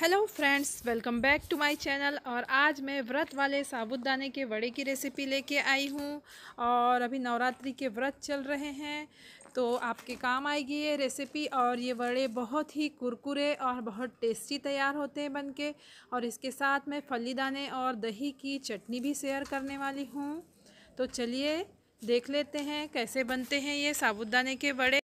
hello friends welcome back to my channel और आज मैं व्रत वाले साबुत दाने के वड़े की रेसिपी लेके आई हूँ और अभी नवरात्रि के व्रत चल रहे हैं तो आपके काम आएगी ये रेसिपी और ये वड़े बहुत ही कुरकुरे और बहुत टेस्टी तैयार होते हैं बनके और इसके साथ मैं फली दाने और दही की चटनी भी शेयर करने वाली हूँ तो चलिए देख लेते हैं कैसे बनते हैं ये साबुत दाने के वड़े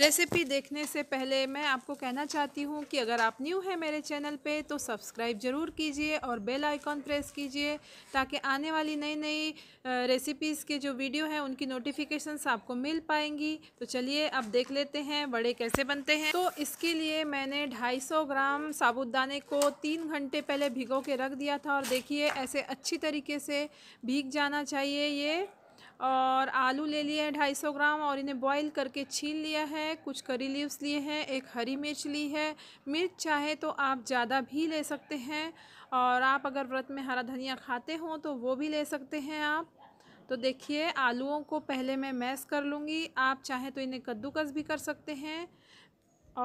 रेसिपी देखने से पहले मैं आपको कहना चाहती हूँ कि अगर आप न्यू हैं मेरे चैनल पे तो सब्सक्राइब ज़रूर कीजिए और बेल आइकॉन प्रेस कीजिए ताकि आने वाली नई नई रेसिपीज़ के जो वीडियो हैं उनकी नोटिफिकेशंस आपको मिल पाएंगी तो चलिए अब देख लेते हैं बड़े कैसे बनते हैं तो इसके लिए मैंने ढाई ग्राम साबुत दाने को तीन घंटे पहले भिगो के रख दिया था और देखिए ऐसे अच्छी तरीके से भीग जाना चाहिए ये और आलू ले लिए हैं ढाई सौ ग्राम और इन्हें बॉईल करके छील लिया है कुछ करी लीव्स लिए हैं एक हरी मिर्च ली है मिर्च चाहे तो आप ज़्यादा भी ले सकते हैं और आप अगर व्रत में हरा धनिया खाते हों तो वो भी ले सकते हैं आप तो देखिए आलूओं को पहले मैं मैस कर लूँगी आप चाहें तो इन्हें कद्दूकस भी कर सकते हैं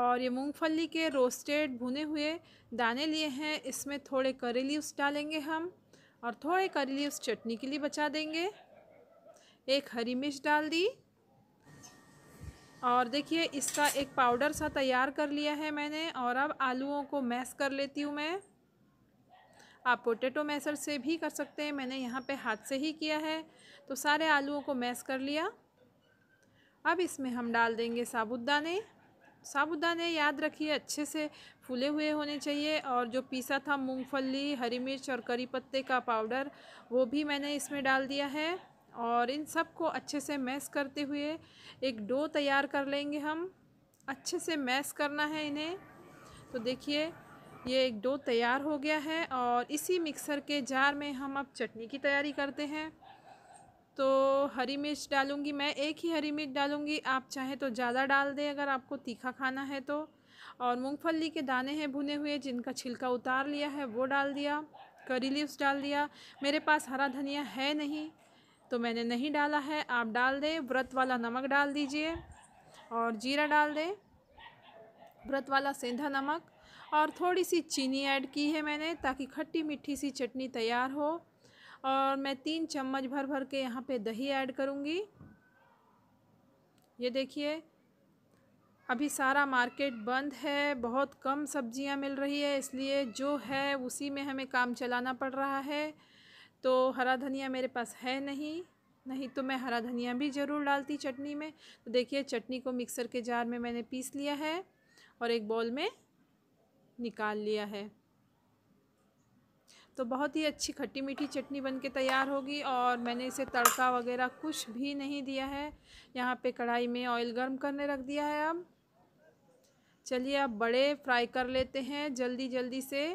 और ये मूँगफली के रोस्टेड भुने हुए दाने लिए हैं इसमें थोड़े करी लीव्स डालेंगे हम और थोड़े करी लीव्स चटनी के लिए बचा देंगे एक हरी मिर्च डाल दी और देखिए इसका एक पाउडर सा तैयार कर लिया है मैंने और अब आलूओं को मैश कर लेती हूँ मैं आप पोटैटो मैसर से भी कर सकते हैं मैंने यहाँ पे हाथ से ही किया है तो सारे आलूओं को मैश कर लिया अब इसमें हम डाल देंगे साबुत दाने साबुत दाने याद रखिए अच्छे से फूले हुए होने चाहिए और जो पीसा था मूंगफली हरी मिर्च और करी पत्ते का पाउडर वो भी मैंने इसमें डाल दिया है और इन सब को अच्छे से मैस करते हुए एक डो तैयार कर लेंगे हम अच्छे से मैस करना है इन्हें तो देखिए ये एक डो तैयार हो गया है और इसी मिक्सर के जार में हम अब चटनी की तैयारी करते हैं तो हरी मिर्च डालूंगी मैं एक ही हरी मिर्च डालूंगी आप चाहें तो ज़्यादा डाल दें अगर आपको तीखा खाना है तो और मूंगफली के दाने हैं भुने हुए जिनका छिलका उतार लिया है वो डाल दिया करी लीव्स डाल दिया मेरे पास हरा धनिया है नहीं तो मैंने नहीं डाला है आप डाल दें व्रत वाला नमक डाल दीजिए और जीरा डाल दें व्रत वाला सेंधा नमक और थोड़ी सी चीनी ऐड की है मैंने ताकि खट्टी मीठी सी चटनी तैयार हो और मैं तीन चम्मच भर भर के यहाँ पे दही ऐड करूँगी ये देखिए अभी सारा मार्केट बंद है बहुत कम सब्ज़ियाँ मिल रही है इसलिए जो है उसी में हमें काम चलाना पड़ रहा है तो हरा धनिया मेरे पास है नहीं नहीं तो मैं हरा धनिया भी ज़रूर डालती चटनी में तो देखिए चटनी को मिक्सर के जार में मैंने पीस लिया है और एक बॉल में निकाल लिया है तो बहुत ही अच्छी खट्टी मीठी चटनी बन के तैयार होगी और मैंने इसे तड़का वगैरह कुछ भी नहीं दिया है यहाँ पे कढ़ाई में ऑयल गर्म करने रख दिया है अब चलिए अब बड़े फ्राई कर लेते हैं जल्दी जल्दी से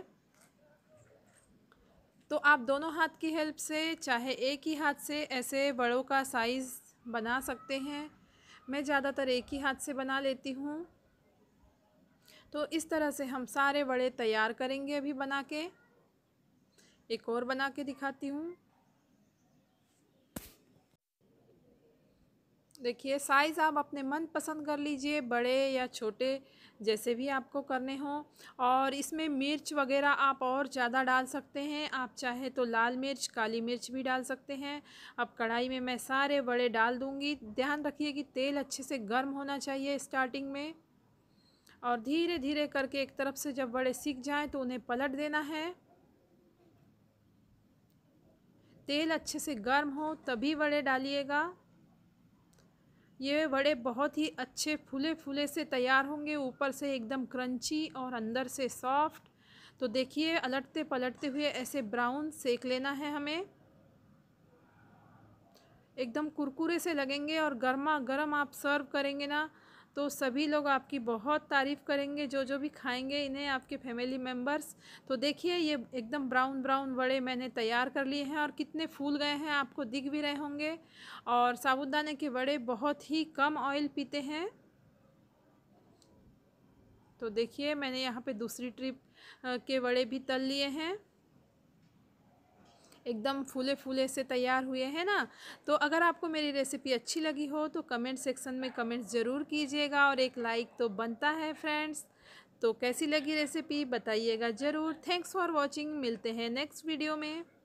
तो आप दोनों हाथ की हेल्प से चाहे एक ही हाथ से ऐसे बड़ों का साइज़ बना सकते हैं मैं ज़्यादातर एक ही हाथ से बना लेती हूँ तो इस तरह से हम सारे बड़े तैयार करेंगे अभी बना के एक और बना के दिखाती हूँ देखिए साइज़ आप अपने मन पसंद कर लीजिए बड़े या छोटे जैसे भी आपको करने हों और इसमें मिर्च वगैरह आप और ज़्यादा डाल सकते हैं आप चाहे तो लाल मिर्च काली मिर्च भी डाल सकते हैं अब कढ़ाई में मैं सारे बड़े डाल दूँगी ध्यान रखिए कि तेल अच्छे से गर्म होना चाहिए स्टार्टिंग में और धीरे धीरे करके एक तरफ से जब बड़े सीख जाएँ तो उन्हें पलट देना है तेल अच्छे से गर्म हो तभी बड़े डालिएगा ये बड़े बहुत ही अच्छे फूले फूले से तैयार होंगे ऊपर से एकदम क्रंची और अंदर से सॉफ्ट तो देखिए अलटते पलटते हुए ऐसे ब्राउन सेक लेना है हमें एकदम कुरकुरे से लगेंगे और गर्मा गर्म आप सर्व करेंगे ना तो सभी लोग आपकी बहुत तारीफ़ करेंगे जो जो भी खाएंगे इन्हें आपके फैमिली मेम्बर्स तो देखिए ये एकदम ब्राउन ब्राउन वड़े मैंने तैयार कर लिए हैं और कितने फूल गए हैं आपको दिख भी रहे होंगे और साबुदाने के वड़े बहुत ही कम ऑयल पीते हैं तो देखिए मैंने यहाँ पे दूसरी ट्रिप के वड़े भी तल लिए हैं एकदम फूले फूले से तैयार हुए हैं ना तो अगर आपको मेरी रेसिपी अच्छी लगी हो तो कमेंट सेक्शन में कमेंट्स ज़रूर कीजिएगा और एक लाइक तो बनता है फ्रेंड्स तो कैसी लगी रेसिपी बताइएगा ज़रूर थैंक्स फॉर वॉचिंग मिलते हैं नेक्स्ट वीडियो में